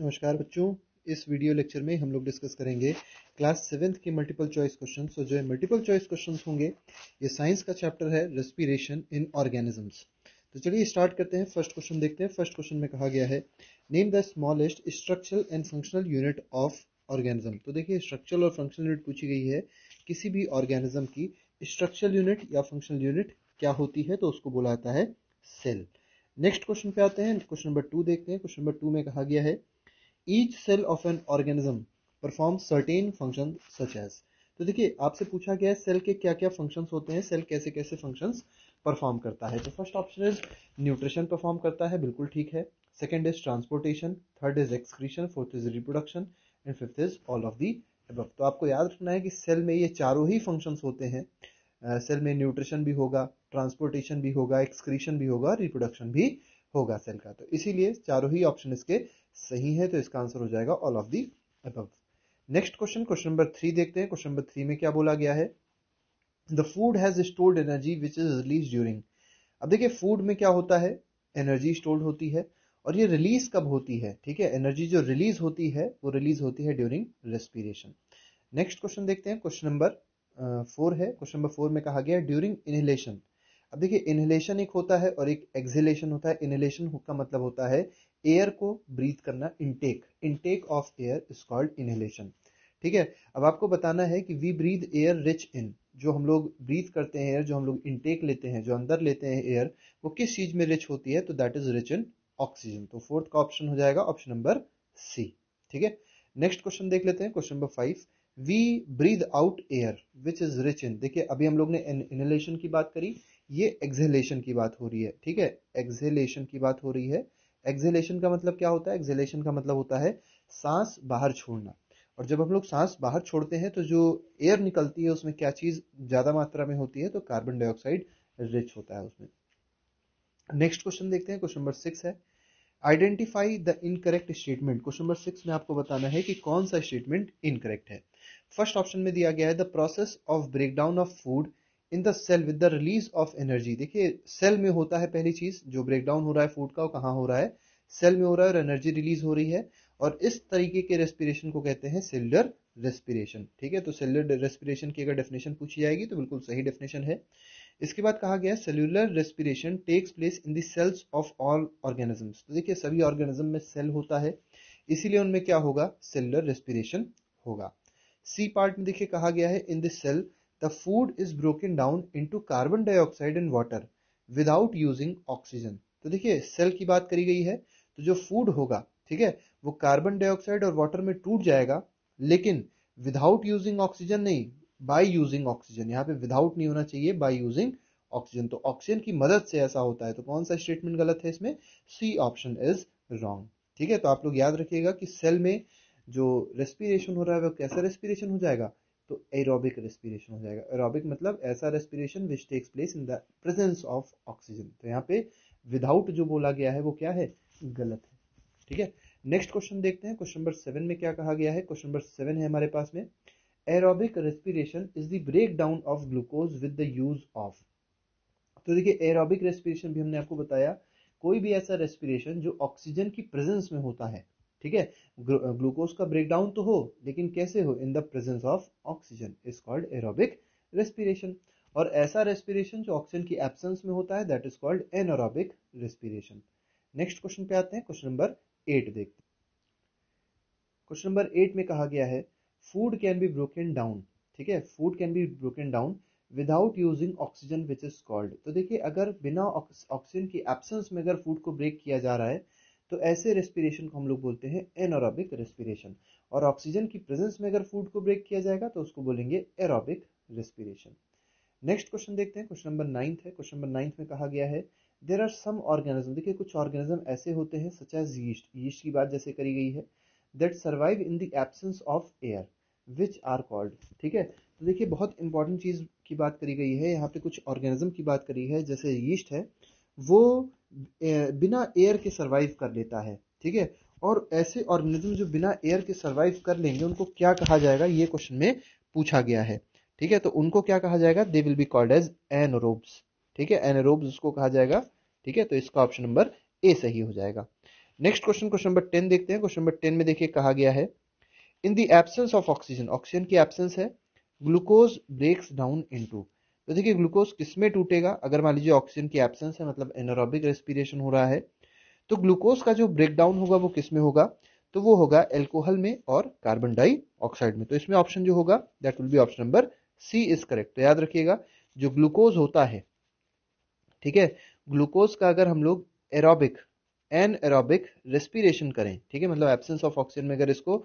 नमस्कार बच्चों इस वीडियो लेक्चर में हम लोग डिस्कस करेंगे क्लास सेवेंथ के मल्टीपल चॉइस क्वेश्चन और जो है मल्टीपल चॉइस क्वेश्चन होंगे ये साइंस का चैप्टर है रेस्पिरेशन इन ऑर्गेनिजम्स तो चलिए स्टार्ट करते हैं फर्स्ट क्वेश्चन देखते हैं फर्स्ट क्वेश्चन में कहा गया है name the smallest structural and functional unit of organism तो देखिए स्ट्रक्चरल और फंक्शनल यूनिट पूछी गई है किसी भी ऑर्गेनिज्म की स्ट्रक्चरल यूनिट या फंक्शनल यूनिट क्या होती है तो उसको बोला जाता है सेल नेक्स्ट क्वेश्चन पे आते हैं क्वेश्चन नंबर टू देखते हैं क्वेश्चन नंबर टू में कहा गया है each cell of an organism perform certain function such as तो देखिए आपसे पूछा गया है सेल के क्या क्या फंक्शंस होते हैं सेल कैसे कैसे फंक्शंस परफॉर्म करता है तो first option is nutrition perform करता है बिल्कुल ठीक है second is transportation third is excretion fourth is reproduction and fifth is all of the above तो आपको याद रखना है कि सेल में ये चारों ही फंक्शंस होते हैं सेल में न्यूट्रिशन भी होगा ट्रांसपोर्टेशन भी होगा एक्सक्रीशन भी होगा रिप्रोडक्शन भी होगा सेल का तो इसीलिए चारों ही ऑप्शन इसके सही है तो इसका आंसर हो जाएगा all of the above next question question number three देखते हैं क्वेश्चन नंबर थ्री में क्या बोला गया है the food has stored energy which is release during अब देखिए फूड में क्या होता है एनर्जी स्टोर्ड होती है और ये रिलीज कब होती है ठीक है एनर्जी जो रिलीज होती है वो रिलीज होती है ड्यूरिंग रेस्पिरेशन नेक्स्ट क्वेश्चन देखते हैं क्वेश्चन नंबर फोर है क्वेश्चन नंबर फोर में कहा गया ड्यूरिंग इनहेलेशन अब देखिए इनहेलेशन एक होता है और एक एक्सहेलेशन होता है इनहेलेशन का मतलब होता है एयर को ब्रीथ करना intake intake of air is called inhalation ठीक है अब आपको बताना है कि we breathe air rich in जो हम लोग ब्रीथ करते हैं एयर जो हम लोग इनटेक लेते हैं जो अंदर लेते हैं एयर वो किस चीज में रिच होती है तो that is rich in oxygen तो फोर्थ का ऑप्शन हो जाएगा ऑप्शन नंबर सी ठीक है नेक्स्ट क्वेश्चन देख लेते हैं question number five we breathe out air which is rich in देखिए अभी हम लोग ने इनहेलेशन की बात करी ये एक्सहेलेशन की बात हो रही है ठीक है एक्सहेलेशन की बात हो रही है एक्जिलेशन का मतलब क्या होता है एक्जिलेशन का मतलब होता है सांस बाहर छोड़ना और जब हम लोग सांस बाहर छोड़ते हैं तो जो एयर निकलती है उसमें क्या चीज़ ज़्यादा मात्रा में होती है तो कार्बन डाइऑक्साइड रिच होता है उसमें नेक्स्ट क्वेश्चन देखते हैं क्वेश्चन नंबर सिक्स है identify the incorrect statement question number six में आपको बताना है कि कौन सा स्टेटमेंट इनकरेक्ट है फर्स्ट ऑप्शन में दिया गया है the process of breakdown of food in the cell with the release of energy देखिए सेल में होता है पहली चीज जो ब्रेकडाउन हो रहा है फूड का वो कहाँ हो रहा है सेल में हो रहा है और एनर्जी रिलीज हो रही है और इस तरीके के रेस्पिरेशन को कहते हैं सेलुलर रेस्पिरेशन ठीक है तो सेलुलर रेस्पिरेशन की अगर डेफिनेशन पूछी जाएगी तो बिल्कुल सही डेफिनेशन है इसके बाद कहा गया cellular respiration takes place in the cells of all organisms तो देखिए सभी ऑर्गेनिज्म में सेल होता है इसीलिए उनमें क्या होगा सेलुलर रेस्पिरेशन होगा सी पार्ट में देखिए कहा गया है in this cell the food is broken down into carbon dioxide and water without using oxygen तो देखिए सेल की बात करी गई है तो जो फूड होगा ठीक है वो कार्बन डाइऑक्साइड और वाटर में टूट जाएगा लेकिन विदाउट यूजिंग ऑक्सीजन नहीं बाय यूजिंग ऑक्सीजन यहाँ पे विदाउट नहीं होना चाहिए बाय यूजिंग ऑक्सीजन तो ऑक्सीजन की मदद से ऐसा होता है तो कौन सा स्टेटमेंट गलत है इसमें सी ऑप्शन इज रॉन्ग ठीक है तो आप लोग याद रखिएगा कि सेल में जो रेस्पिरेशन हो रहा है वो कैसा रेस्पिरेशन हो जाएगा तो एरोबिक रेस्पिरेशन हो जाएगा एरोबिक मतलब ऐसा respiration which takes place in the presence of oxygen तो यहाँ पे विदाउट जो बोला गया है वो क्या है गलत है ठीक है नेक्स्ट क्वेश्चन देखते हैं क्वेश्चन नंबर सेवन में क्या कहा गया है क्वेश्चन नंबर सेवन है हमारे पास में aerobic respiration is the break down of glucose with the use of तो देखिए एरोबिक रेस्पिरेशन भी हमने आपको बताया कोई भी ऐसा रेस्पिरेशन जो ऑक्सीजन की प्रेजेंस में होता है ठीक है ग्लूकोज का ब्रेक डाउन तो हो लेकिन कैसे हो in the presence of oxygen is called aerobic respiration और ऐसा रेस्पिरेशन जो ऑक्सीजन की एब्सेंस में होता है that is called anaerobic respiration next question पे आते हैं क्वेश्चन नंबर एट देखते क्वेश्चन नंबर एट में कहा गया है food can be broken down ठीक है food can be broken down without using oxygen which is called तो देखिए अगर बिना ऑक्सीजन की एब्सेंस में अगर फूड को ब्रेक किया जा रहा है तो ऐसे रेस्पिरेशन को हम लोग बोलते हैं एनोरॉबिक रेस्पिरेशन और ऑक्सीजन की प्रेजेंस में अगर फूड को ब्रेक किया जाएगा तो उसको बोलेंगे एरोबिक रेस्पिरेशन नेक्स्ट क्वेश्चन देखते हैं क्वेश्चन नंबर नाइन्थ है क्वेश्चन नंबर नाइन्थ में कहा गया है देर आर सम ऑर्गेनिज्म देखिए कुछ ऑर्गेनिज्म ऐसे होते हैं सच एज यीस्ट यीस्ट की बात जैसे करी गई है that survive in the absence of air which are called ठीक है तो देखिए बहुत इंपॉर्टेंट चीज़ की बात करी गई है यहाँ पे कुछ ऑर्गेनिज्म की बात करी है जैसे यीस्ट है वो बिना एयर के सर्वाइव कर लेता है ठीक है और ऐसे ऑर्गेनिज्म जो बिना एयर के सर्वाइव कर लेंगे उनको क्या कहा जाएगा ये क्वेश्चन में पूछा गया है ठीक है तो उनको क्या कहा जाएगा they will be called as anaerobes ठीक है एनरोब्स उसको कहा जाएगा ठीक है तो इसका ऑप्शन नंबर ए सही हो जाएगा next question question number ten देखते हैं क्वेश्चन नंबर टेन में देखिए कहा गया है in the absence of oxygen oxygen की एब्सेंस है ग्लूकोज ब्रेक्स डाउन इन तो देखिए ग्लूकोज किसमें टूटेगा अगर मान लीजिए ऑक्सीजन की एब्सेंस है मतलब एनोरोबिक रेस्पिरेशन हो रहा है तो ग्लूकोज का जो ब्रेकडाउन होगा वो किसमें होगा तो वो होगा एल्कोहल में और कार्बन डाइऑक्साइड में तो इसमें ऑप्शन जो होगा that will be option number C is correct तो याद रखिएगा जो ग्लूकोज होता है ठीक है ग्लूकोज का अगर हम लोग एरोबिक एन एरोबिक रेस्पिरेशन करें ठीक है मतलब एब्सेंस ऑफ ऑक्सीजन में अगर इसको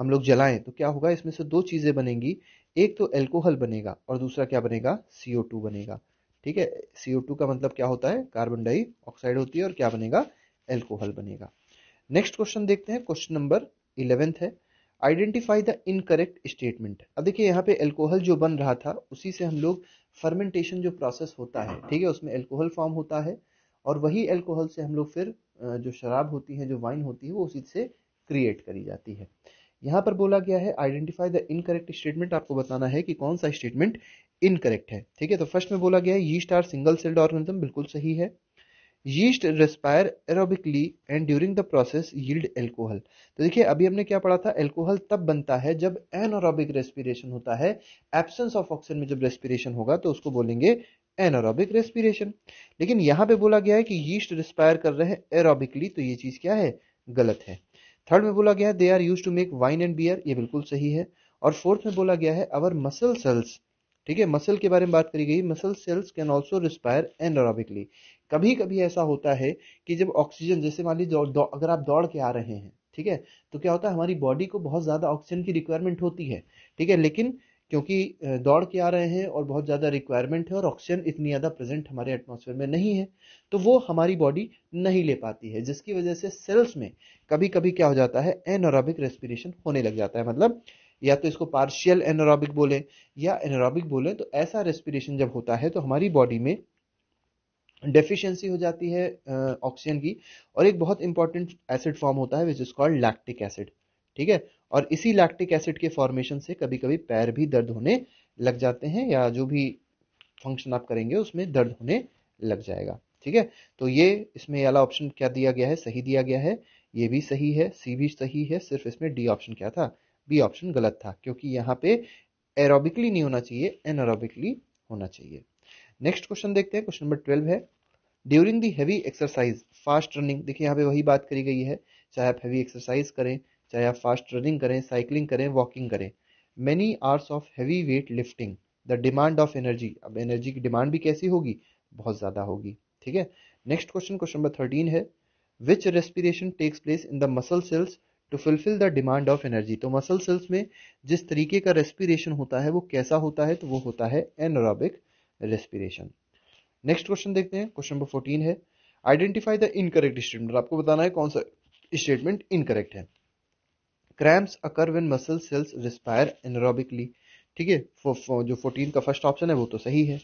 हम लोग जलाएं तो क्या होगा इसमें से दो चीजें बनेंगी एक तो एल्कोहल बनेगा और दूसरा क्या बनेगा सीओ टू बनेगा ठीक है सीओ टू का मतलब क्या होता है कार्बन डाइऑक्साइड होती है और क्या बनेगा एल्कोहल बनेगा नेक्स्ट क्वेश्चन देखते हैं क्वेश्चन नंबर इलेवेंथ है आइडेंटिफाई द इनकरेक्ट स्टेटमेंट अब देखिए यहाँ पे एल्कोहल जो बन रहा था उसी से हम लोग फर्मेंटेशन जो प्रोसेस होता है ठीक है उसमें एल्कोहल फॉर्म होता है और वही एल्कोहल से हम लोग फिर जो शराब होती है जो वाइन होती है वो उसी से क्रिएट करी जाती है यहाँ पर बोला गया है आइडेंटिफाई द इनकरेक्ट स्टेटमेंट आपको बताना है कि कौन सा स्टेटमेंट इनकरेक्ट है ठीक है तो फर्स्ट में बोला गया है yeast are single celled organism बिल्कुल सही है yeast respire aerobically and during the process yield alcohol तो देखिए अभी हमने क्या पढ़ा था एल्कोहल तब बनता है जब एनोरॉबिक रेस्पिरेशन होता है एब्सेंस ऑफ ऑक्सीजन में जब रेस्पिरेशन होगा तो उसको बोलेंगे एनोरॉबिक रेस्पिरेशन लेकिन यहां पे बोला गया है कि यीस्ट रेस्पायर कर रहे हैं एरोबिकली तो ये चीज़ क्या है गलत है थर्ड में बोला गया है they are use to make wine and beer ये बिल्कुल सही है और फोर्थ में बोला गया है अवर मसल सेल्स ठीक है मसल के बारे में बात करी गई muscle cells can also respire anaerobically कभी कभी ऐसा होता है कि जब ऑक्सीजन जैसे मान लीजिए अगर आप दौड़ के आ रहे हैं ठीक है तो क्या होता है हमारी बॉडी को बहुत ज़्यादा ऑक्सीजन की रिक्वायरमेंट होती है ठीक है लेकिन क्योंकि दौड़ के आ रहे हैं और बहुत ज़्यादा रिक्वायरमेंट है और ऑक्सीजन इतनी ज़्यादा प्रेजेंट हमारे एटमोसफेयर में नहीं है तो वो हमारी बॉडी नहीं ले पाती है जिसकी वजह से सेल्स में कभी कभी क्या हो जाता है एनोराबिक रेस्पिरेशन होने लग जाता है मतलब या तो इसको पार्शियल एनोराबिक बोले या एनोराबिक बोले तो ऐसा रेस्पिरेशन जब होता है तो हमारी बॉडी में डेफिशिएंसी हो जाती है ऑक्सीजन की और एक बहुत इंपॉर्टेंट एसिड फॉर्म होता है which is called lactic acid ठीक है और इसी लैक्टिक एसिड के फॉर्मेशन से कभी कभी पैर भी दर्द होने लग जाते हैं या जो भी फंक्शन आप करेंगे उसमें दर्द होने लग जाएगा ठीक है तो ये इसमें वाला ऑप्शन क्या दिया गया है सही दिया गया है ये भी सही है सी भी सही है सिर्फ इसमें डी ऑप्शन क्या था बी ऑप्शन गलत था क्योंकि यहाँ पे एरोबिकली नहीं होना चाहिए एनरोबिकली होना चाहिए नेक्स्ट क्वेश्चन देखते हैं क्वेश्चन नंबर ट्वेल्व है during the heavy exercise fast running देखिए यहाँ पे वही बात करी गई है चाहे आप हैवी एक्सरसाइज करें चाहे आप फास्ट रनिंग करें साइकिलिंग करें वॉकिंग करें many hours of heavy weight lifting the demand of energy अब एनर्जी की डिमांड भी कैसी होगी बहुत ज़्यादा होगी ठीक है next question question number thirteen है which respiration takes place in the muscle cells to fulfil the demand of energy तो मसल सेल्स में जिस तरीके का रेस्पिरेशन होता है वो कैसा होता है तो वो होता है एनरोबिक रेस्पिरेशन नेक्स्ट क्वेश्चन देखते हैं क्वेश्चन नंबर फोर्टीन है आइडेंटिफाई द इनकरेक्ट स्टेटमेंट आपको बताना है कौन सा स्टेटमेंट इनकरेक्ट है cramps occur when muscle cells respire anaerobically ठीक है जो फोर्टीन का फर्स्ट ऑप्शन है वो तो सही है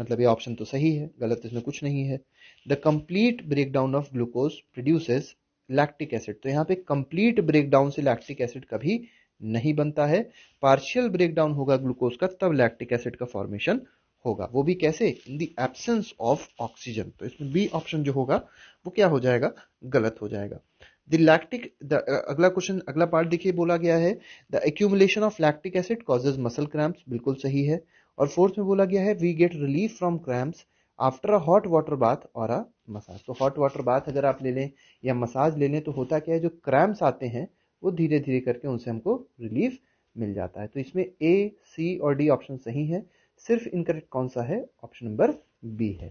मतलब ये ऑप्शन तो सही है गलत इसमें कुछ नहीं है the complete breakdown of glucose produces lactic acid तो यहाँ पे कंप्लीट ब्रेकडाउन से लैक्टिक एसिड कभी नहीं बनता है पार्शियल ब्रेकडाउन होगा ग्लूकोज का तब लैक्टिक एसिड का फॉर्मेशन होगा वो भी कैसे in the absence of oxygen तो इसमें बी ऑप्शन जो होगा वो क्या हो जाएगा गलत हो जाएगा द लैक्टिक अगला क्वेश्चन अगला पार्ट देखिए बोला गया है the accumulation of lactic acid causes muscle cramp बिल्कुल सही है और फोर्थ में बोला गया है we get relief from cramp after a hot water bath और अ मसाज तो हॉट वाटर बाथ अगर आप ले लें या मसाज ले लें तो होता क्या है जो क्रैम्प आते हैं वो धीरे धीरे करके उनसे हमको रिलीफ मिल जाता है तो इसमें ए सी और डी ऑप्शन सही है सिर्फ इनकरेक्ट कौन सा है ऑप्शन नंबर बी है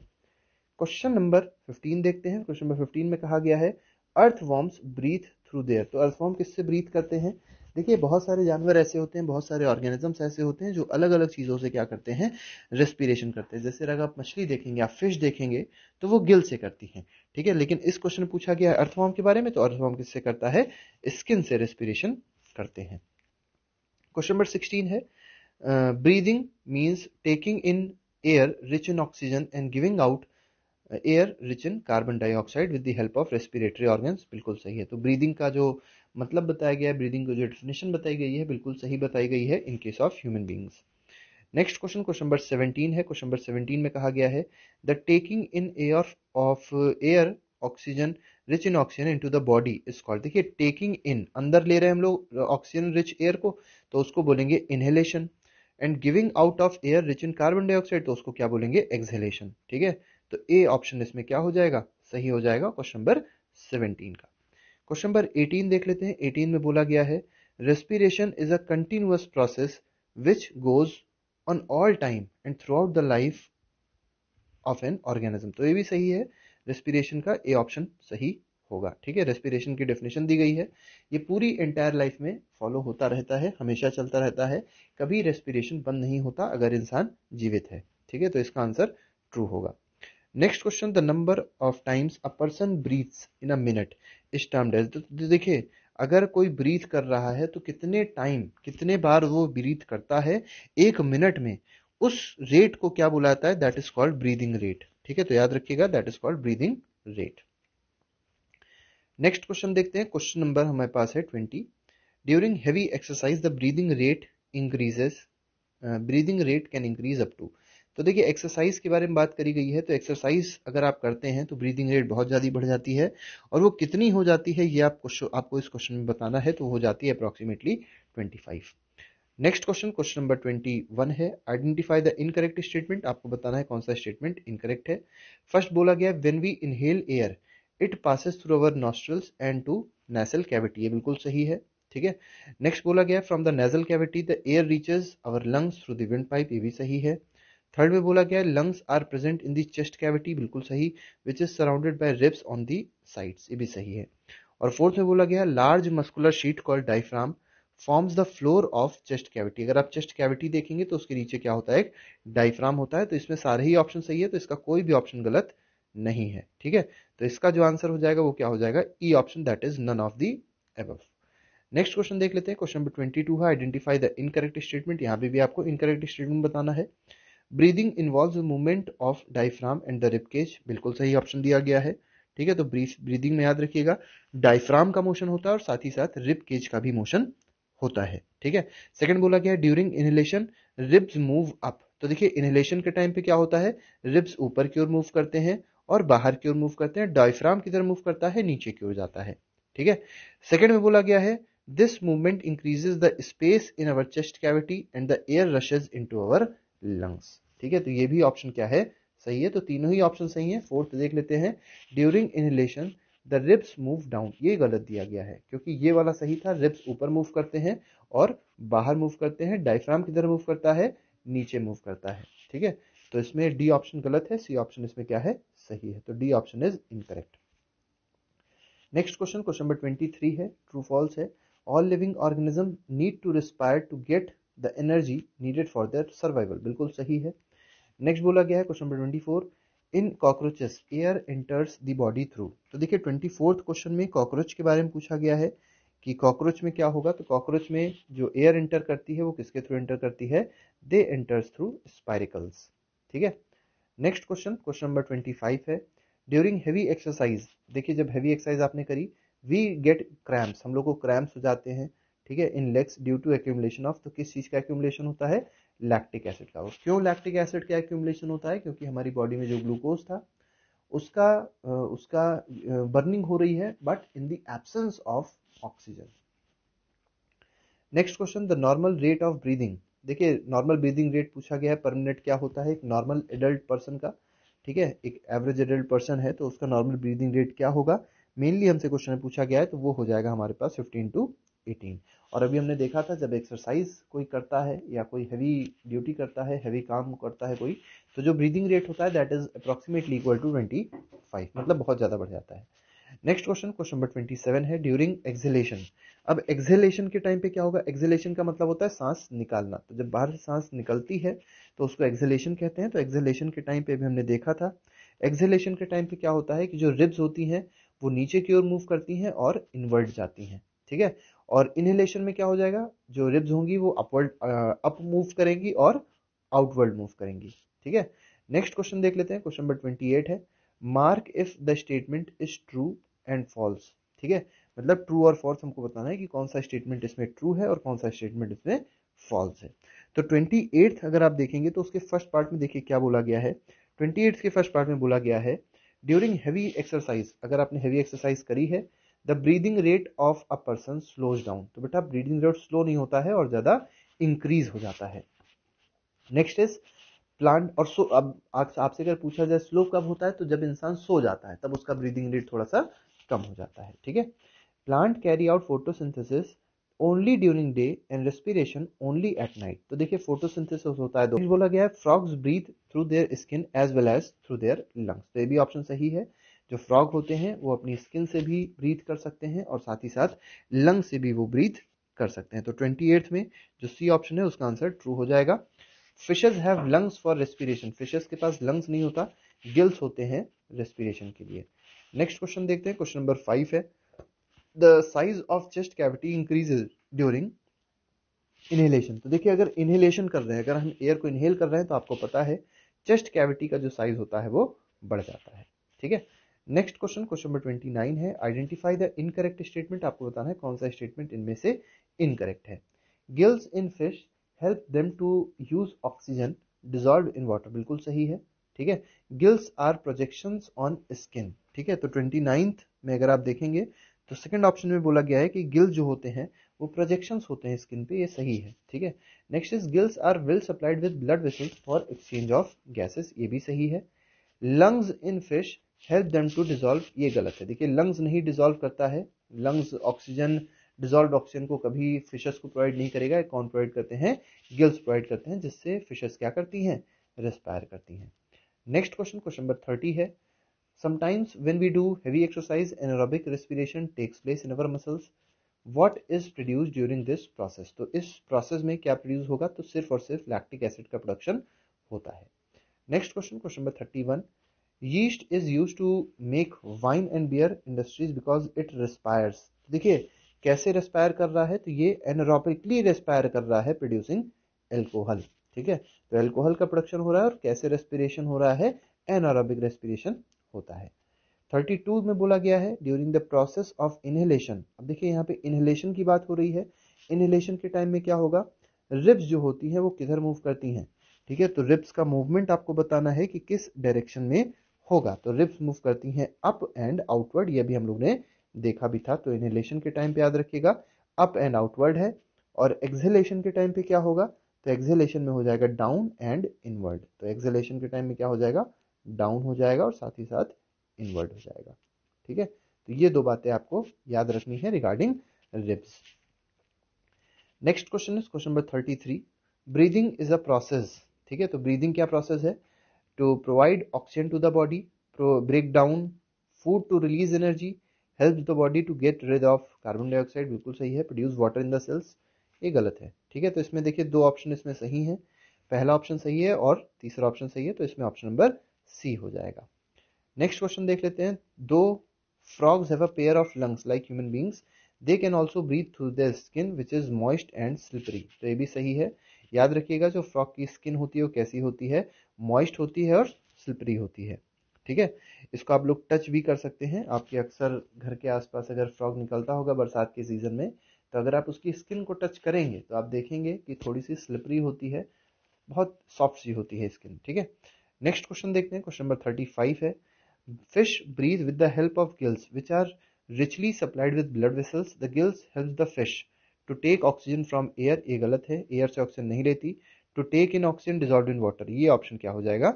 क्वेश्चन नंबर 15 देखते हैं क्वेश्चन नंबर 15 में कहा गया है earthworms breathe through their तो अर्थ वॉर्म किससे ब्रीथ करते हैं देखिए बहुत सारे जानवर ऐसे होते हैं बहुत सारे ऑर्गेनिजम्स ऐसे होते हैं जो अलग अलग चीज़ों से क्या करते हैं रेस्पिरेशन करते हैं जैसे अगर आप मछली देखेंगे आप फिश देखेंगे तो वो गिल से करती हैं ठीक है लेकिन इस क्वेश्चन पूछा गया है अर्थवॉर्म के बारे में तो अर्थवॉर्म किससे करता है स्किन से रेस्पिरेशन करते हैं क्वेश्चन नंबर सिक्सटीन है breathing means taking in air rich in oxygen and giving out air rich in carbon dioxide with the help of respiratory organ बिल्कुल सही है तो ब्रीदिंग का जो मतलब बताया गया है ब्रीदिंग की जो डेफिनेशन बताई गई है बिल्कुल सही बताई गई है in case of human beings next question question number seventeen है क्वेश्चन नंबर सेवनटीन में कहा गया है the taking in air of air oxygen rich in oxygen into the body is called देखिए टेकिंग इन अंदर ले रहे हैं हम लोग ऑक्सीजन रिच एयर को तो उसको बोलेंगे inhalation and giving out of air rich in carbon dioxide तो उसको क्या बोलेंगे एक्सहेलेशन ठीक है तो ए ऑप्शन इसमें क्या हो जाएगा सही हो जाएगा क्वेश्चन नंबर सेवनटीन का क्वेश्चन नंबर एटीन देख लेते हैं एटीन में बोला गया है respiration is a continuous process which goes on all time and throughout the life of an organism तो ये भी सही है रेस्पिरेशन का ए ऑप्शन सही होगा ठीक है रेस्पिरेशन की डेफिनेशन दी गई है ये पूरी इंटायर लाइफ में फॉलो होता रहता है हमेशा चलता रहता है कभी रेस्पिरेशन बंद नहीं होता अगर इंसान जीवित है ठीक है तो इसका आंसर ट्रू होगा next question the number of times a person breathes in a minute is term तो, तो देखिए अगर कोई ब्रीथ कर रहा है तो कितने टाइम कितने बार वो ब्रीथ करता है एक मिनट में उस रेट को क्या बुलाता है that is called breathing rate ठीक है तो याद रखिएगा that is called breathing rate next question देखते हैं क्वेश्चन नंबर हमारे पास है twenty during heavy exercise the breathing rate increases breathing rate can increase up to तो देखिए एक्सरसाइज के बारे में बात करी गई है तो एक्सरसाइज अगर आप करते हैं तो ब्रीदिंग रेट बहुत ज़्यादा बढ़ जाती है और वो कितनी हो जाती है ये आप क्वेश्चन आपको इस क्वेश्चन में बताना है तो हो जाती है approximately twenty five next question question number twenty one है आइडेंटिफाई द इनकरेक्ट स्टेटमेंट आपको बताना है कौन सा स्टेटमेंट इनकरेक्ट है फर्स्ट बोला गया when we inhale air it passes through our nostrils and to nasal cavity ये बिल्कुल सही है ठीक है नेक्स्ट बोला गया from the nasal cavity the air reaches our lungs through the wind pipe ये भी सही है थर्ड में बोला गया lungs are present in the chest cavity बिल्कुल सही which is surrounded by ribs on the sides ये भी सही है और फोर्थ में बोला गया large muscular sheet called diaphragm forms the floor of chest cavity अगर आप चेस्ट कैविटी देखेंगे तो उसके नीचे क्या होता है एक डायफ्राम होता है तो इसमें सारे ही ऑप्शन सही है तो इसका कोई भी ऑप्शन गलत नहीं है ठीक है तो इसका जो आंसर हो जाएगा वो क्या हो जाएगा E option that is none of the above next question देख लेते हैं क्वेश्चन नंबर ट्वेंटी टू है आइडेंटिफाई द इनकरेक्ट स्टेटमेंट यहाँ भी आपको इनकरेक्ट स्टेटमेंट बताना है breathing involve movement of diaphragm and the ribcage बिल्कुल सही ऑप्शन दिया गया है ठीक है तो ब्रीदिंग में याद रखिएगा डायफ्राम का मोशन होता है और साथ ही साथ रिप केज का भी मोशन होता है ठीक है सेकंड बोला गया during inhalation ribs move up तो देखिए इनहेलेशन के टाइम पे क्या होता है रिब्स ऊपर की ओर मूव करते हैं और बाहर की ओर मूव करते हैं डायफ्राम किधर मूव करता है नीचे की ओर जाता है ठीक है सेकेंड में बोला गया है this movement increases the space in our chest cavity and the air rushes in to our lungs ठीक है तो ये भी ऑप्शन क्या है सही है तो तीनों ही ऑप्शन सही है फोर्थ देख लेते हैं during inhalation the ribs move down ये गलत दिया गया है क्योंकि ये वाला सही था रिब्स ऊपर मूव करते हैं और बाहर मूव करते हैं डायफ्राम किधर मूव करता है नीचे मूव करता है ठीक है तो इसमें डी ऑप्शन गलत है सी ऑप्शन इसमें क्या है सही है तो D option is incorrect next question question number twenty three है ट्रू फॉल्स है all living organism need to respire to get the energy needed for their survival बिल्कुल सही है नेक्स्ट बोला गया है question number twenty four in cockroaches air enters the body through तो देखिए ट्वेंटी फोर्थ क्वेश्चन में कॉकरोच के बारे में पूछा गया है कि कॉकरोच में क्या होगा तो कॉकरोच में जो एयर एंटर करती है वो किसके थ्रू एंटर करती है दे एंटर्स थ्रू स्पाइरिकल्स ठीक है next question question number twenty five है ड्यूरिंग हैवी एक्सरसाइज देखिए जब हैवी एक्सरसाइज आपने करी वी गेट क्रैम्प्स हम लोग को क्रैम्प्स हो जाते हैं ठीक है in legs due to accumulation of तो किस चीज़ का एक्यूमुलेशन होता है लैक्टिक एसिड का क्यों लैक्टिक एसिड का एक्यूमुलेशन होता है क्योंकि हमारी बॉडी में जो ग्लूकोज था उसका उसका बर्निंग हो रही है but in the absence of oxygen next question the normal rate of breathing देखिए नॉर्मल ब्रीदिंग रेट पूछा गया है पर मिनट क्या होता है एक नॉर्मल एडल्ट पर्सन का ठीक है एक एवरेज एडल्ट पर्सन है तो उसका नॉर्मल ब्रीदिंग रेट क्या होगा मेनली हमसे क्वेश्चन पूछा गया है तो वो हो जाएगा हमारे पास फिफ्टीन टू एटीन और अभी हमने देखा था जब एक्सरसाइज कोई करता है या कोई हैवी ड्यूटी करता है हैवी काम करता है कोई तो जो ब्रीदिंग रेट होता है that is approximately equal to twenty five मतलब बहुत ज़्यादा बढ़ जाता है next question question number twenty seven है ड्यूरिंग एक्सेलेशन अब एक्सेलेशन के टाइम पे क्या होगा एक्सेलेशन का मतलब होता है सांस निकालना तो जब बाहर से सांस निकलती है तो उसको एक्सेलेशन कहते हैं तो एक्सेलेशन के टाइम पे भी हमने देखा था एक्सेलेशन के टाइम पे क्या होता है कि जो रिब्स होती हैं वो नीचे की ओर मूव करती हैं और इनवर्ट जाती हैं ठीक है और इनहेलेशन में क्या हो जाएगा जो रिब्स होंगी वो अपवर्ड अप मूव करेंगी और आउटवर्ड मूव करेंगी ठीक है नेक्स्ट क्वेश्चन देख लेते हैं क्वेश्चन नंबर ट्वेंटी एट है mark if the statement is true and false ठीक है मतलब ट्रू और फॉल्स हमको बताना है कि कौन सा स्टेटमेंट इसमें ट्रू है और कौन सा स्टेटमेंट इसमें फॉल्स है तो ट्वेंटी अगर आप देखेंगे तो उसके फर्स्ट पार्ट में देखिए क्या बोला गया है ट्वेंटी के फर्स्ट पार्ट में बोला गया है ड्यूरिंग हैवी एक्सरसाइज अगर आपने हैवी एक्सरसाइज करी है the breathing rate of a person slows down तो बेटा ब्रीदिंग रेट स्लो नहीं होता है और ज़्यादा इंक्रीज हो जाता है नेक्स्ट इज प्लांट और सो अब आपसे अगर पूछा जाए स्लो कब होता है तो जब इंसान सो जाता है तब उसका ब्रीदिंग रेट थोड़ा सा कम हो जाता है ठीक है plant carry out photosynthesis only during day and respiration only at night तो देखिए फोटोसिंथेसिस होता है दो बोला गया है frogs breathe through their skin as well as through their lungs तो ये भी ऑप्शन सही है जो फ्रॉग होते हैं वो अपनी स्किन से भी ब्रीथ कर सकते हैं और साथ ही साथ लंग से भी वो ब्रीथ कर सकते हैं तो ट्वेंटी में जो सी ऑप्शन है उसका आंसर ट्रू हो जाएगा fishes have lungs for respiration fishes के पास लंग्स नहीं होता गिल्स होते हैं रेस्पिरेशन के लिए नेक्स्ट क्वेश्चन देखते हैं क्वेश्चन नंबर फाइव है the size of chest cavity increases during inhalation तो देखिए अगर इनहेलेशन कर रहे हैं अगर हम एयर को इनहेल कर रहे हैं तो आपको पता है चेस्ट कैविटी का जो साइज होता है वो बढ़ जाता है ठीक है next question question number twenty nine है आइडेंटिफाई द इनकरेक्ट स्टेटमेंट आपको बताना है कौन सा स्टेटमेंट इनमें से इनकरेक्ट है gills in fish help them to use oxygen dissolve in water बिल्कुल सही है ठीक है gills are projection on skin ठीक है तो ट्वेंटी नाइन्थ में अगर आप देखेंगे तो सेकेंड ऑप्शन में बोला गया है कि गिल्स जो होते हैं वो प्रोजेक्शंस होते हैं स्किन पे ये सही है ठीक है next is gills are well supplied with blood vessels for exchange of gases ये भी सही है lungs in fish help them to dissolve ये गलत है देखिए लंग्स नहीं डिजोल्व करता है लंग्स ऑक्सीजन डिजोल्व ऑक्सीजन को कभी फिशेस को प्रोवाइड नहीं करेगा कौन प्रोवाइड करते हैं गिल्स प्रोवाइड करते हैं जिससे फिशेस क्या करती हैं रेस्पायर करती हैं next question question number thirty है Sometimes when we do heavy exercise, anaerobic respiration takes place in our muscles. What is produced during this process? तो इस process में क्या produce होगा तो सिर्फ और सिर्फ लैक्टिक एसिड का production होता है next question question number thirty one yeast is use to make wine and beer industries because it respires देखिए कैसे रेस्पायर कर रहा है तो ये एनरोपिकली रेस्पायर कर रहा है प्रोड्यूसिंग एल्कोहल ठीक है तो एल्कोहल का प्रोडक्शन हो रहा है और कैसे रेस्पिरेशन हो रहा है एनारोबिक रेस्पिरेशन होता है 32 में बोला गया है during the process of inhalation अब देखिए यहाँ पे इनहेलेशन की बात हो रही है इनहेलेशन के टाइम में क्या होगा रिब्स जो होती हैं वो किधर मूव करती हैं ठीक है तो रिब्स का मूवमेंट आपको बताना है कि किस डायरेक्शन में होगा तो रिब्स मूव करती हैं अप एंड आउटवर्ड ये भी हम लोग ने देखा भी था तो इनहेलेशन के टाइम पे याद रखिएगा अप एंड आउटवर्ड है और एक्सहेलेशन के टाइम पे क्या होगा तो एक्सहेलेशन में हो जाएगा डाउन एंड इनवर्ड तो एक्सहेलेशन के टाइम में क्या हो जाएगा डाउन हो जाएगा और साथ ही साथ इन्वर्ट हो जाएगा ठीक है तो ये दो बातें आपको याद रखनी है regarding ribs next question is question number thirty three breathing is a process ठीक है तो ब्रीदिंग क्या प्रोसेस है to provide oxygen to the body break down food to release energy help the body to get rid of carbon dioxide बिल्कुल सही है produce water in the cells ये गलत है ठीक है तो इसमें देखिए दो ऑप्शन इसमें सही है पहला ऑप्शन सही है और तीसरा ऑप्शन सही है तो इसमें ऑप्शन नंबर सी हो जाएगा नेक्स्ट क्वेश्चन देख लेते हैं दो frogs have a pair of lungs like human beings they can also breathe through the skin which is moist and slippery तो ये भी सही है याद रखिएगा जो फ्रॉग की स्किन होती है वो कैसी होती है मॉइस्ट होती है और स्लिपरी होती है ठीक है इसको आप लोग टच भी कर सकते हैं आपके अक्सर घर के आसपास अगर फ्रॉग निकलता होगा बरसात के सीजन में तो अगर आप उसकी स्किन को टच करेंगे तो आप देखेंगे कि थोड़ी सी स्लिपरी होती है बहुत सॉफ्ट सी होती है स्किन ठीक है नेक्स्ट क्वेश्चन देखते हैं क्वेश्चन नंबर थर्टी फाइव है fish breathe with the help of gills which are richly supplied with blood vessels the gills help the fish to take oxygen from air ये गलत है air से oxygen नहीं लेती to take in oxygen dissolve in water ये option क्या हो जाएगा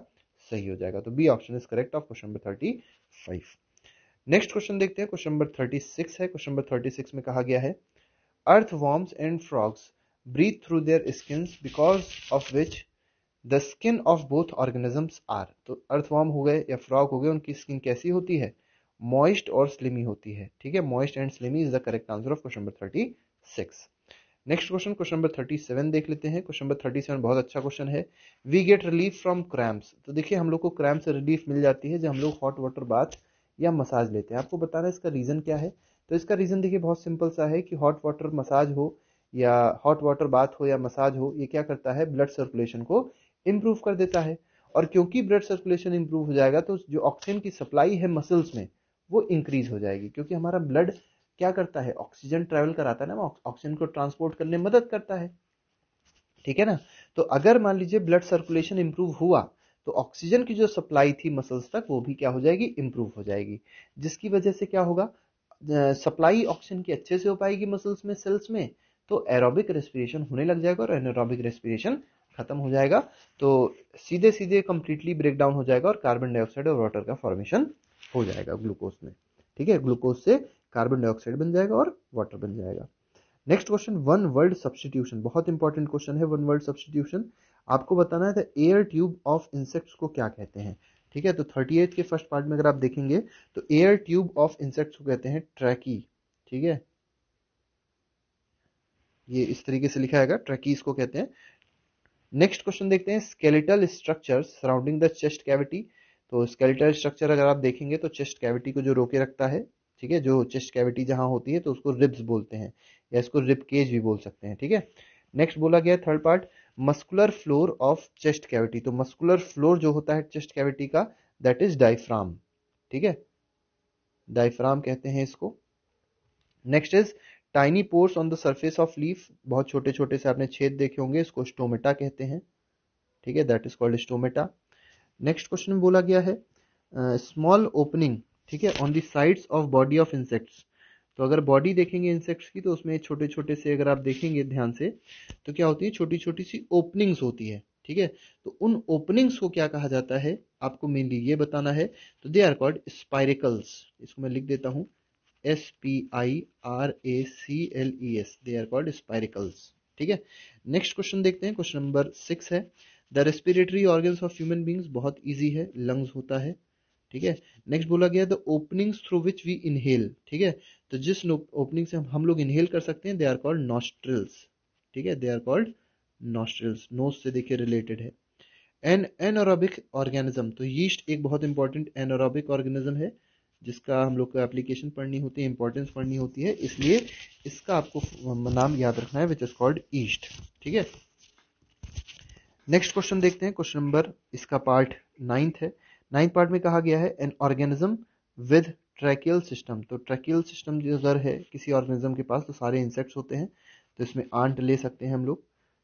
सही हो जाएगा तो B option is correct of question number thirty five next question देखते हैं क्वेश्चन नंबर थर्टी सिक्स है क्वेश्चन नंबर थर्टी सिक्स में कहा गया है earthworms and frogs breathe through their skins because of which the skin of both organisms are तो earthworm हो गए या फ्रॉक हो गए उनकी स्किन कैसी होती है मॉइस्ट और स्लिमी होती है ठीक है moist and slimy is the correct answer of question number thirty six next question question number thirty seven देख लेते हैं क्वेश्चन नंबर थर्टी सेवन बहुत अच्छा क्वेश्चन है we get relief from cramps तो देखिए हम लोग को क्रैम्प से रिलीफ मिल जाती है जब हम लोग हॉट वाटर बाथ या मसाज लेते हैं आपको बताना है इसका रीज़न क्या है तो इसका रीज़न देखिए बहुत सिंपल सा है कि हॉट वाटर मसाज हो या हॉट वाटर बाथ हो या मसाज हो ये क्या करता है ब्लड सर्कुलेशन को इम्प्रूव कर देता है और क्योंकि ब्लड सर्कुलेशन इम्प्रूव हो जाएगा तो जो ऑक्सीजन की सप्लाई है मसल्स में वो इंक्रीज हो जाएगी क्योंकि हमारा ब्लड क्या करता है ऑक्सीजन ट्रेवल कराता है ना ऑक्सीजन को ट्रांसपोर्ट करने में मदद करता है ठीक है ना तो अगर मान लीजिए ब्लड सर्कुलेशन इंप्रूव हुआ तो ऑक्सीजन की जो सप्लाई थी मसल्स तक वो भी क्या हो जाएगी इंप्रूव हो जाएगी जिसकी वजह से क्या होगा सप्लाई ऑक्सीजन की अच्छे से हो पाएगी मसल्स में सेल्स में तो एरोबिक रेस्पिरेशन होने लग जाएगा और एनोरोबिक रेस्पिरेशन खत्म हो जाएगा तो सीधे सीधे कंप्लीटली ब्रेक डाउन हो जाएगा और कार्बन डाइऑक्साइड और वाटर का फॉर्मेशन हो जाएगा ग्लूकोज में ठीक है ग्लूकोज से कार्बन डाइऑक्साइड बन जाएगा और वाटर बन जाएगा next question one word substitution बहुत इंपॉर्टेंट क्वेश्चन है वन वर्ल्ड सब्सटीट्यूशन आपको बताना है एयर ट्यूब ऑफ इंसेक्ट्स को क्या कहते हैं ठीक है तो थर्टी के फर्स्ट पार्ट में अगर आप देखेंगे तो एयर ट्यूब ऑफ इंसेक्ट्स को कहते हैं ट्रैकी ठीक है ये इस तरीके से लिखा है ट्रैकीज को कहते हैं नेक्स्ट क्वेश्चन देखते हैं skeletal structure surrounding the chest cavity तो स्केलेटल स्ट्रक्चर अगर आप देखेंगे तो चेस्ट कैविटी को जो रोके रखता है ठीक है जो चेस्ट कैविटी जहां होती है तो उसको रिब्स बोलते हैं या इसको रिब केज भी बोल सकते हैं ठीक है नेक्स्ट बोला गया third part muscular floor of chest cavity तो मस्कुलर फ्लोर जो होता है चेस्ट कैविटी का दैट इज डाइफ्राम ठीक है डाइफ्राम कहते हैं इसको next is tiny pores on the surface of leaf बहुत छोटे छोटे से आपने छेद देखे होंगे इसको स्टोमेटा कहते हैं ठीक है that is called stomata next question बोला गया है स्मॉल ओपनिंग ठीक है on the sides of body of insects तो अगर बॉडी देखेंगे इंसेक्ट्स की तो उसमें छोटे छोटे से अगर आप देखेंगे ध्यान से तो क्या होती है छोटी छोटी सी ओपनिंग्स होती है ठीक है तो उन ओपनिंग्स को क्या कहा जाता है आपको मेनली ये बताना है तो दे आर कॉल्ड स्पाइरिकल्स इसको मैं लिख देता हूं S P I R A C L E S they are called spiracles ठीक है नेक्स्ट क्वेश्चन देखते हैं क्वेश्चन नंबर सिक्स है the respiratory organs of human beings बहुत ईजी है लंग्स होता है ठीक है नेक्स्ट बोला गया the openings through which we inhale ठीक है तो जिस ओपनिंग से हम, हम लोग इनहेल कर सकते हैं दे आर कॉल्ड नॉस्ट्रिल्स ठीक है they are called nostrils nose से देखिए रिलेटेड है एन एनोरॉबिक ऑर्गेनिज्म तो यीस्ट एक बहुत इंपॉर्टेंट एनोरॉबिक ऑर्गेनिज्म है जिसका हम लोग को एप्लीकेशन पढ़नी होती है इंपॉर्टेंस पढ़नी होती है इसलिए इसका आपको नाम याद रखना है विच इज कॉल्ड ईस्ट ठीक है नेक्स्ट क्वेश्चन देखते हैं क्वेश्चन नंबर इसका पार्ट नाइन्थ है नाइन्थ पार्ट में कहा गया है an organism with tracheal system तो ट्रैकियल सिस्टम जो अगर है किसी ऑर्गेनिज्म के पास तो सारे इंसेक्ट्स होते हैं तो इसमें आंट ले सकते हैं हम लोग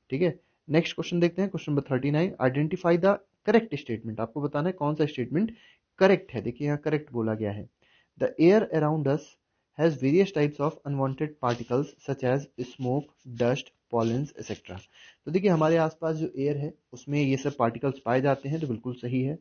ठीक है नेक्स्ट क्वेश्चन देखते हैं question number thirty nine identify the correct statement आपको बताना है कौन सा स्टेटमेंट करेक्ट है देखिए यहाँ करेक्ट बोला गया है the air around us has various types of unwanted particles such as smoke dust pollens etcetera तो देखिए हमारे आसपास जो एयर है उसमें ये सब पार्टिकल्स पाए जाते हैं तो बिल्कुल सही है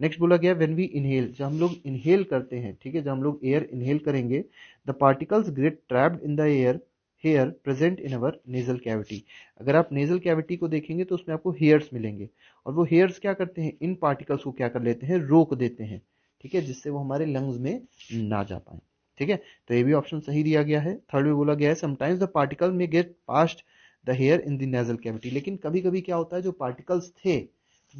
नेक्स्ट बोला गया व्हेन वी इनहेल जब हम लोग इनहेल करते हैं ठीक है जब हम लोग एयर इनहेल करेंगे the particles get trapped in the air hair present in our nasal cavity अगर आप नेजल कैविटी को देखेंगे तो उसमें आपको हेयर्स मिलेंगे और वो हेयर्स क्या करते हैं इन पार्टिकल्स को क्या कर लेते हैं रोक देते हैं ठीक है जिससे वो हमारे लंग्स में ना जा पाए ठीक है तो ये भी ऑप्शन सही दिया गया है थर्ड में बोला गया है sometimes the particle may get past the hair in the nasal cavity लेकिन कभी कभी क्या होता है जो पार्टिकल्स थे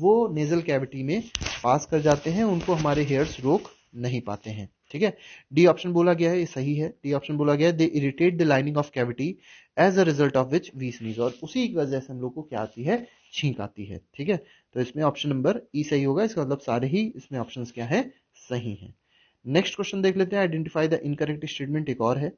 वो नेजल कैविटी में पास कर जाते हैं उनको हमारे हेयर्स रोक नहीं पाते हैं ठीक है डी ऑप्शन बोला गया है ये सही है डी ऑप्शन बोला गया है they irritate the lining of cavity as a result of which we sneeze और उसी की वजह से हम लोग को क्या आती है छींक आती है ठीक है तो इसमें ऑप्शन नंबर ई सही होगा इसका मतलब सारे ही इसमें ऑप्शन क्या है सही है नेक्स्ट क्वेश्चन देख लेते हैं आइडेंटिफाई द इनकरेक्ट स्टेटमेंट एक और है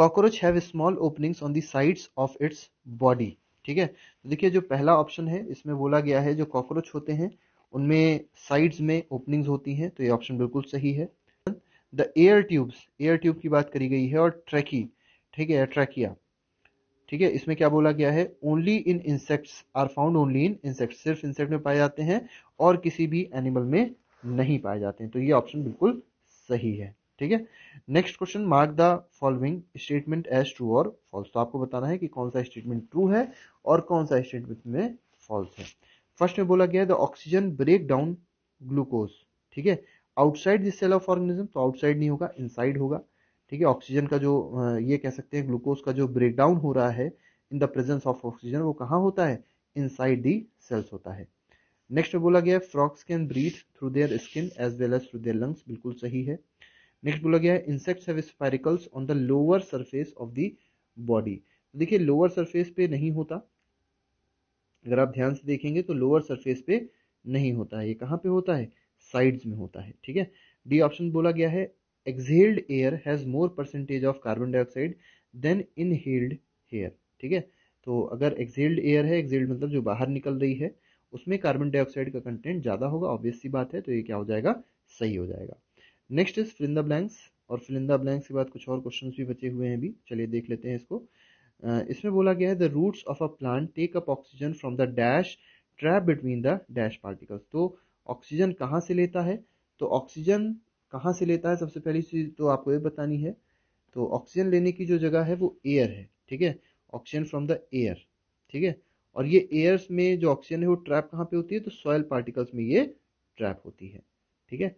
cockroach have small openings on the sides of its body ठीक है तो देखिए जो पहला ऑप्शन है इसमें बोला गया है जो कॉकरोच होते हैं उनमें साइड्स में ओपनिंग्स होती हैं तो ये ऑप्शन बिल्कुल सही है the air tubes air tube की बात करी गई है और ट्रैकी ठीक है ट्रैकिया ठीक है इसमें क्या बोला गया है only in insects are found only in insect सिर्फ इंसेक्ट में पाए जाते हैं और किसी भी एनिमल में नहीं पाए जाते हैं तो ये ऑप्शन बिल्कुल सही है ठीक है next question mark the following statement as true और फॉल्स तो आपको बताना है कि कौन सा स्टेटमेंट ट्रू है और कौन सा स्टेटमेंट में फॉल्स है फर्स्ट में बोला गया है the oxygen break down glucose ठीक है outside this cell of organism तो आउटसाइड नहीं होगा इनसाइड होगा ठीक है ऑक्सीजन का जो ये कह सकते हैं ग्लूकोज का जो ब्रेक डाउन हो रहा है in the presence of oxygen वो कहाँ होता है इनसाइड दी सेल्स होता है नेक्स्ट में बोला गया है frogs can breathe through their skin as well as through their lungs बिल्कुल सही है नेक्स्ट बोला गया है insects have spiracles on the lower surface of the body तो देखिए लोअर सरफेस पे नहीं होता अगर आप ध्यान से देखेंगे तो लोअर सरफेस पे नहीं होता है ये कहाँ पे होता है साइड्स में होता है ठीक है डी ऑप्शन बोला गया है exhaled air has more percentage of carbon dioxide than inhaled air ठीक है तो अगर एक्सहेल्ड एयर है एक्सहेल्ड मतलब जो बाहर निकल रही है उसमें कार्बन डाइऑक्साइड का कंटेंट ज़्यादा होगा ऑब्वियस सी बात है तो ये क्या हो जाएगा सही हो जाएगा नेक्स्ट इज फिलिंदा ब्लैंक्स और फिलिंदा ब्लैंक्स के बाद कुछ और क्वेश्चन भी बचे हुए हैं अभी चलिए देख लेते हैं इसको Uh, इसमें बोला गया है the roots of a plant take up oxygen from the dash trap between the dash particles तो ऑक्सीजन कहाँ से लेता है तो ऑक्सीजन कहाँ से लेता है सबसे पहली चीज तो आपको ये बतानी है तो ऑक्सीजन लेने की जो जगह है वो एयर है ठीक है ऑक्सीजन फ्रॉम द एयर ठीक है और ये एयर्स में जो ऑक्सीजन है वो ट्रैप कहाँ पे होती है तो सॉयल पार्टिकल्स में ये ट्रैप होती है ठीक है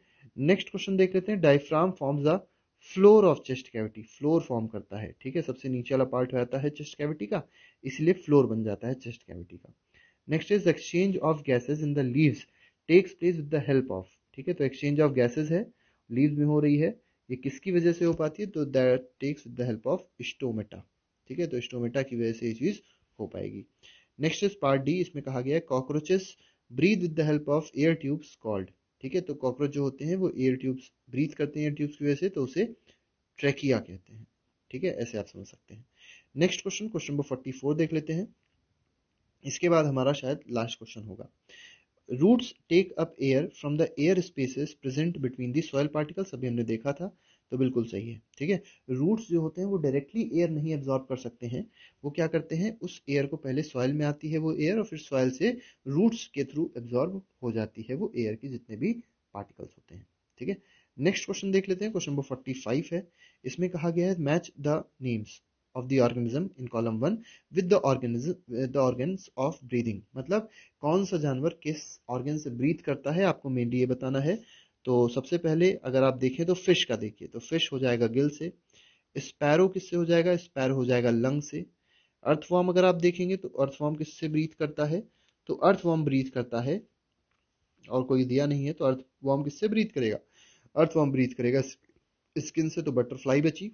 नेक्स्ट क्वेश्चन देख लेते हैं diaphragm forms the floor of chest cavity floor form करता है ठीक है सबसे नीचे वाला पार्ट हो जाता है चेस्ट कैविटी का इसलिए फ्लोर बन जाता है चेस्ट कैविटी का next is exchange of gases in the leaves takes place with the help of ठीक है तो एक्सचेंज ऑफ गैसेज है लीव्स में हो रही है ये किसकी वजह से हो पाती है तो that takes with the help of stomata ठीक है तो स्टोमेटा की वजह से ये चीज हो पाएगी नेक्स्ट इज पार्ट डी इसमें कहा गया है cockroaches breathe with the help of air tubes called ठीक है तो कॉकरोच जो होते हैं वो एयर ट्यूब्स ब्रीथ करते हैं एयर ट्यूब्स की वजह से तो उसे ट्रैकिया कहते हैं ठीक है ऐसे आप समझ सकते हैं next question question number forty four देख लेते हैं इसके बाद हमारा शायद लास्ट क्वेश्चन होगा roots take up air from the air spaces present between the soil particles अभी हमने देखा था तो बिल्कुल सही है ठीक है रूट्स जो होते हैं वो डायरेक्टली एयर नहीं एब्जॉर्ब कर सकते हैं वो क्या करते हैं उस एयर को पहले सॉइल में आती है वो एयर और फिर सॉइल से रूट्स के थ्रू एब्जॉर्ब हो जाती है वो एयर के जितने भी पार्टिकल्स होते हैं ठीक है नेक्स्ट क्वेश्चन देख लेते हैं क्वेश्चन नंबर फोर्टी फाइव है इसमें कहा गया है match the names of the organism in column one with the organism the organs of breathing मतलब कौन सा जानवर किस ऑर्गन से ब्रीथ करता है आपको मेनली ये बताना है तो सबसे पहले अगर आप देखें तो फिश का देखिए तो फिश हो जाएगा गिल से स्पैरो किससे हो जाएगा स्पैरो हो जाएगा लंग से अर्थवॉर्म अगर आप देखेंगे तो अर्थवॉर्म किससे ब्रीथ करता है तो अर्थवॉर्म ब्रीथ करता है और कोई दिया नहीं है तो अर्थवॉर्म किससे ब्रीथ करेगा अर्थवॉर्म ब्रीथ करेगा स्किन से तो बटरफ्लाई बची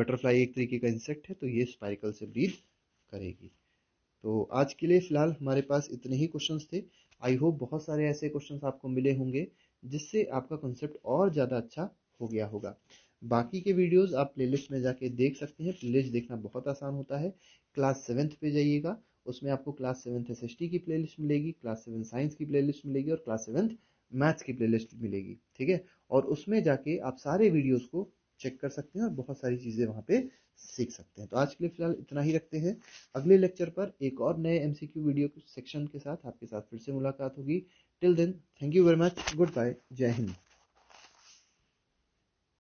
बटरफ्लाई एक तरीके का इंसेक्ट है तो ये स्पाइकल से ब्रीथ करेगी तो आज के लिए फिलहाल हमारे पास इतने ही क्वेश्चंस थे आई होप बहुत सारे ऐसे क्वेश्चंस आपको मिले होंगे जिससे आपका कॉन्सेप्ट और ज़्यादा अच्छा हो गया होगा बाकी के वीडियोस आप प्लेलिस्ट में जाके देख सकते हैं प्लेलिस्ट देखना बहुत आसान होता है क्लास सेवन्थ पे जाइएगा उसमें आपको क्लास सेवन्थ एस की प्ले मिलेगी क्लास सेवन साइंस की प्ले मिलेगी और क्लास सेवन्थ मैथ्स की प्ले मिलेगी ठीक है और उसमें जाके आप सारे वीडियोज को चेक कर सकते हैं और बहुत सारी चीज़ें वहाँ पे सीख सकते हैं तो आज के लिए फिलहाल इतना ही रखते हैं अगले लेक्चर पर एक और नए एमसीक्यू वीडियो सेक्शन के साथ आपके साथ फिर से मुलाकात होगी Till then, thank you very much. Goodbye. Jai Hind.